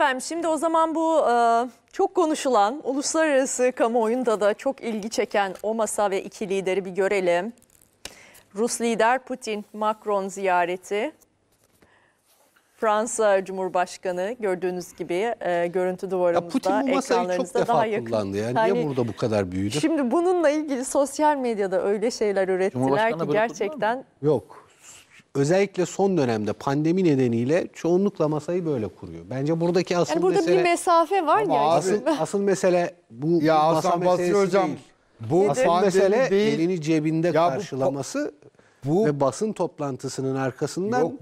Efendim şimdi o zaman bu e, çok konuşulan uluslararası kamuoyunda da çok ilgi çeken o masa ve iki lideri bir görelim. Rus lider Putin Macron ziyareti. Fransa Cumhurbaşkanı gördüğünüz gibi e, görüntü duvarımızda, ya Putin bu masayı çok defa daha yakın. kullandı yani. yani. Niye burada bu kadar büyüdü? Şimdi bununla ilgili sosyal medyada öyle şeyler ürettiler ki gerçekten... Yok özellikle son dönemde pandemi nedeniyle çoğunlukla masayı böyle kuruyor. Bence buradaki asıl Yani burada mesele... bir mesafe var Ama ya. Asıl, asıl mesele bu Ya bu masa Hasan meselesi hocam, değil. bu asıl mesele değil. elini cebinde Ya bu- karşılaması bu- ve basın toplantısının arkasından Yok,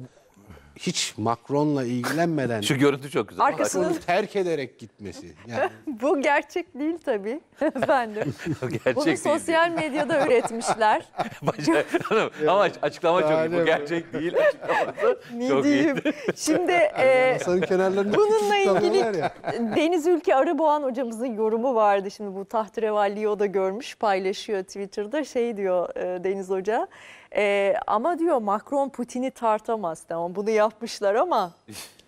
hiç Macron'la ilgilenmeden Şu görüntü çok güzel. Arkasını- terk ederek gitmesi. Yani Bu gerçek değil tabii efendim. Gerçek Bunu değil. sosyal medyada üretmişler. Başka- Hanım, Ama açıklama çok iyi. Bu gerçek değil. Açıklaması çok iyi. Şimdi e, masanın bununla ilgili Deniz Ülke Arıboğan hocamızın yorumu vardı. Şimdi bu tahterevalliyi o da görmüş, paylaşıyor Twitter'da. Şey diyor e, Deniz Hoca, e, ama diyor Macron Putin'i tartamaz. Tamam bunu yapmışlar ama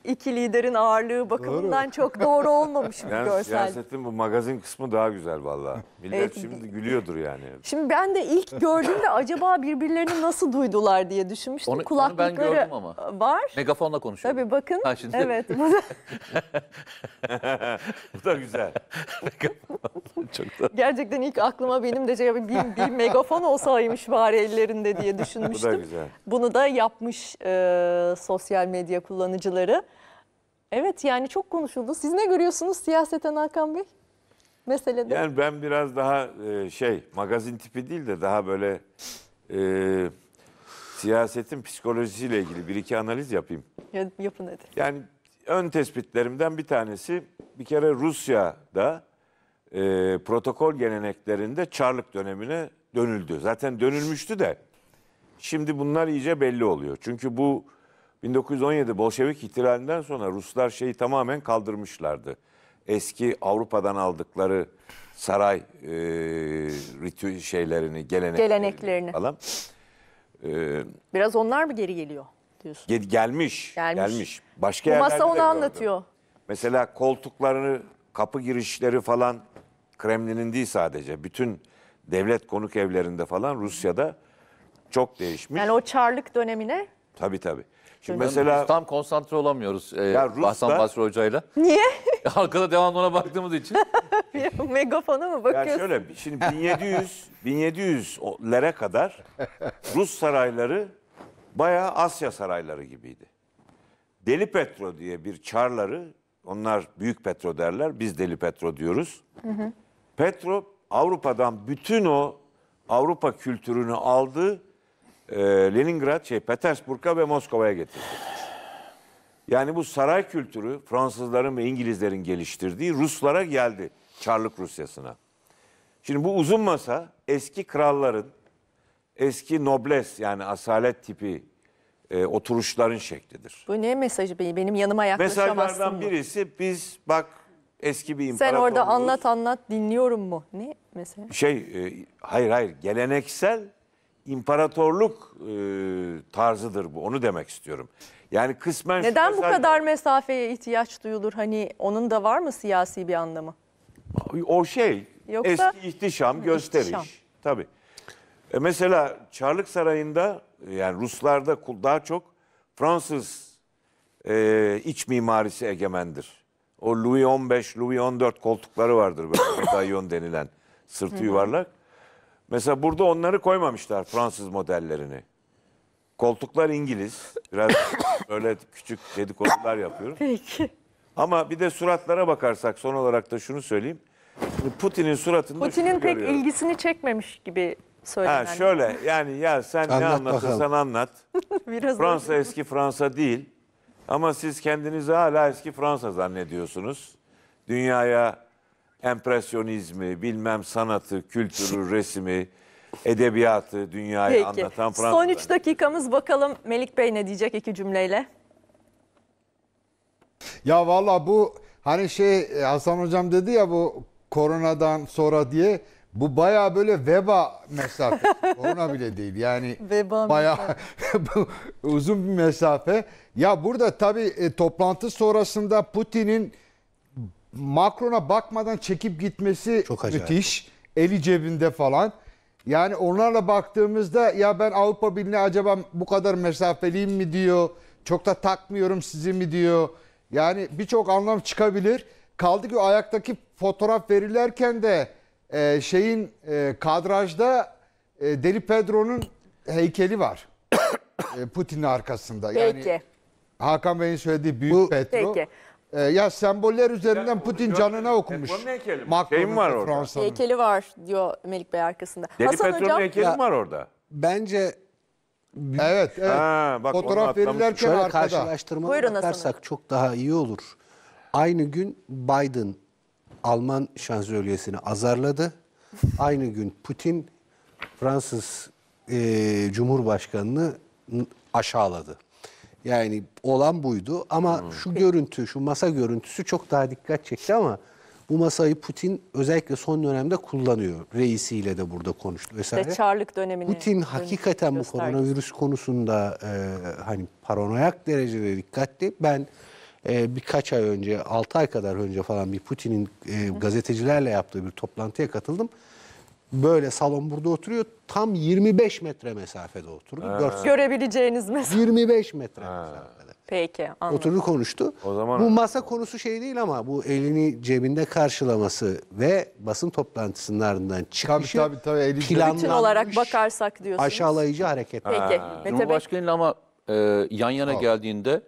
iki liderin ağırlığı bakımından çok doğru olmamış bir yani görsel. Siyasetin bu magazin kısmı daha güzel valla. Millet evet. şimdi gülüyordur yani. Şimdi ben de ilk gördüğümde acaba birbirlerini nasıl duydular diye düşünmüştüm. Onu, Kulaklıkları onu ben gördüm ama. Var. Megafonla konuşuyor. Tabii bakın. Ha, şimdi. Evet. Bu da, bu da güzel. çok da. Gerçekten ilk aklıma benim de şey, bir, bir megafon olsaymış bari ellerinde diye düşünmüştüm. Bu da güzel. Bunu da yapmış e, sosyal medya kullanıcıları. Evet yani çok konuşuldu. Siz ne görüyorsunuz siyaseten Hakan Bey? Meselede. Yani ben biraz daha e, şey magazin tipi değil de daha böyle e, siyasetin psikolojisiyle ilgili bir iki analiz yapayım. Yapın hadi. Yani ön tespitlerimden bir tanesi bir kere Rusya'da e, protokol geleneklerinde Çarlık dönemine dönüldü. Zaten dönülmüştü de şimdi bunlar iyice belli oluyor. Çünkü bu 1917 Bolşevik ihtilalinden sonra Ruslar şeyi tamamen kaldırmışlardı. Eski Avrupa'dan aldıkları saray e, ritü şeylerini, geleneklerini, geleneklerini. falan. E, Biraz onlar mı geri geliyor diyorsun? Gel, gelmiş, gelmiş. Gelmiş. Başka Bu masa onu anlatıyor. Mesela koltuklarını, kapı girişleri falan Kremlin'in değil sadece. Bütün devlet konuk evlerinde falan Rusya'da çok değişmiş. Yani o çarlık dönemine Tabii tabii. Şimdi mesela tam konsantre olamıyoruz e, Ya Rus'ta- Hasan Basri Hoca'yla. Niye? Arkada devamlı ona baktığımız için. Bir Megafona mı bakıyorsun? Ya şöyle şimdi 1700 1700 lere kadar Rus sarayları bayağı Asya sarayları gibiydi. Deli Petro diye bir çarları onlar büyük Petro derler biz Deli Petro diyoruz. Petro Avrupa'dan bütün o Avrupa kültürünü aldı e, Leningrad, şey, Petersburg'a ve Moskova'ya getirdi. Yani bu saray kültürü Fransızların ve İngilizlerin geliştirdiği Ruslara geldi. Çarlık Rusyası'na. Şimdi bu uzun masa eski kralların, eski nobles yani asalet tipi e, oturuşların şeklidir. Bu ne mesajı benim yanıma yaklaşamazsın Mesajlardan mı? birisi biz bak eski bir imparatorluğuz. Sen orada anlat anlat dinliyorum mu? Ne mesela? Şey e, hayır hayır geleneksel imparatorluk e, tarzıdır bu. Onu demek istiyorum. Yani kısmen... Neden bu mesela- kadar mesafeye ihtiyaç duyulur? Hani onun da var mı siyasi bir anlamı? O şey Yoksa- eski ihtişam, gösteriş. ihtişam. Tabii. E mesela Çarlık Sarayı'nda yani Ruslarda kul- daha çok Fransız e, iç mimarisi egemendir. O Louis 15, Louis 14 koltukları vardır böyle medalyon denilen sırtı yuvarlak. Mesela burada onları koymamışlar Fransız modellerini. Koltuklar İngiliz. Biraz böyle küçük dedikodular yapıyorum. Peki. Ama bir de suratlara bakarsak son olarak da şunu söyleyeyim. Putin'in suratında Putin'in pek görüyorum. ilgisini çekmemiş gibi söylenen. Ha, şöyle yani ya sen ne Anlat anlatırsan anlat. Biraz Fransa eski Fransa değil. Ama siz kendinizi hala eski Fransa zannediyorsunuz. Dünyaya empresyonizmi, bilmem sanatı, kültürü, resmi, edebiyatı dünyayı Peki. anlatan Fransız. Son 3 dakikamız bakalım Melik Bey ne diyecek iki cümleyle? Ya valla bu hani şey e, Hasan hocam dedi ya bu koronadan sonra diye bu baya böyle veba mesafe. Korona bile değil yani. Veba baya uzun bir mesafe. Ya burada tabii e, toplantı sonrasında Putin'in Macron'a bakmadan çekip gitmesi Çok müthiş. Eli cebinde falan. Yani onlarla baktığımızda ya ben Avrupa Birliği'ne acaba bu kadar mesafeliyim mi diyor. Çok da takmıyorum sizi mi diyor. Yani birçok anlam çıkabilir. Kaldı ki ayaktaki fotoğraf verirlerken de e, şeyin e, kadrajda e, Deli Pedro'nun heykeli var. e, Putin'in arkasında. Yani Hakan Bey'in söylediği büyük Petro. Peki. Ee, ya semboller üzerinden Putin canına e, okumuş. Petron'un heykeli mi? var orada. Fransa'nın. Heykeli var diyor Melik Bey arkasında. Deli Hasan Petrol'ün heykeli var orada? Bence Evet, evet. Ha, bak Fotoğraf atlamışım. verirlerken arkada. karşılaştırma yaparsak çok daha iyi olur. Aynı gün Biden Alman şanzölyesini azarladı. Aynı gün Putin Fransız eee, Cumhurbaşkanını aşağıladı. Yani olan buydu ama hmm. şu görüntü, şu masa görüntüsü çok daha dikkat çekti ama bu masayı Putin özellikle son dönemde kullanıyor. Reisiyle de burada konuştu vesaire. Çarlık dönemini Putin hakikaten bu koronavirüs konusunda e, hani paranoyak derecede dikkatli. Ben e, birkaç ay önce, 6 ay kadar önce falan bir Putin'in e, gazetecilerle yaptığı bir toplantıya katıldım böyle salon burada oturuyor. Tam 25 metre mesafede oturdu. Ha. Görebileceğiniz mesela. 25 metre Ha. mesafede. Peki anladım. Oturdu konuştu. O zaman- bu masa konusu şey değil ama bu elini cebinde karşılaması ve basın toplantısının ardından çıkışı tabii, tabii, eli- planlanmış Bütün olarak bakarsak diyorsunuz. aşağılayıcı hareketler. Peki Mete Bey. Cumhurbaşkanıyla ama e, yan yana geldiğinde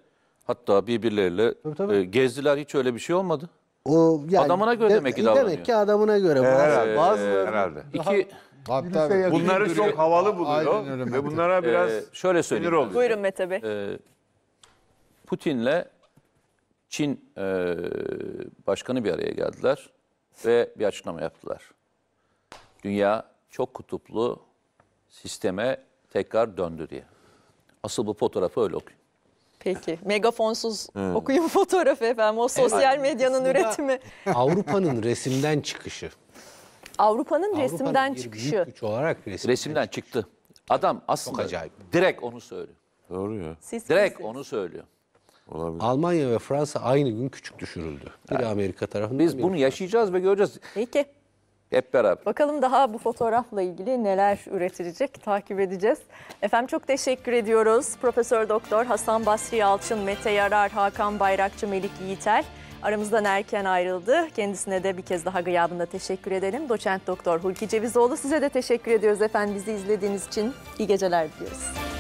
hatta birbirleriyle tabii. e, gezdiler hiç öyle bir şey olmadı. O yani Adamına göre demek ki davranıyor. Demek ki adamına göre. Bazı, Herhalde. bazıları herhalde. İki, Tabii, Bunları çok havalı buluyor ve bunlara ee, biraz e, şöyle sinir oluyor. Buyurun Mete Bey. Ee, Putin'le Çin e, başkanı bir araya geldiler ve bir açıklama yaptılar. Dünya çok kutuplu sisteme tekrar döndü diye. Asıl bu fotoğrafı öyle okuyun. Peki. Megafonsuz evet. okuyun fotoğrafı efendim. O sosyal medyanın üretimi. Avrupa'nın resimden çıkışı. Avrupa'nın resimden çıkışı. Büyük güç olarak resimden, resimden çıktı. Adam aslında Çok acayip. direkt onu söylüyor. Doğru ya. Siz direkt kimsiniz? onu söylüyor. Olabilir. Almanya ve Fransa aynı gün küçük düşürüldü. Bir Amerika tarafından. Biz bunu yaşayacağız ve göreceğiz. Peki. Hep beraber. Bakalım daha bu fotoğrafla ilgili neler üretilecek takip edeceğiz. Efendim çok teşekkür ediyoruz. Profesör Doktor Hasan Basri Yalçın, Mete Yarar, Hakan Bayrakçı, Melik Yiğiter aramızdan erken ayrıldı. Kendisine de bir kez daha gıyabında teşekkür edelim. Doçent Doktor Hulki Cevizoğlu size de teşekkür ediyoruz efendim bizi izlediğiniz için. İyi geceler diliyoruz.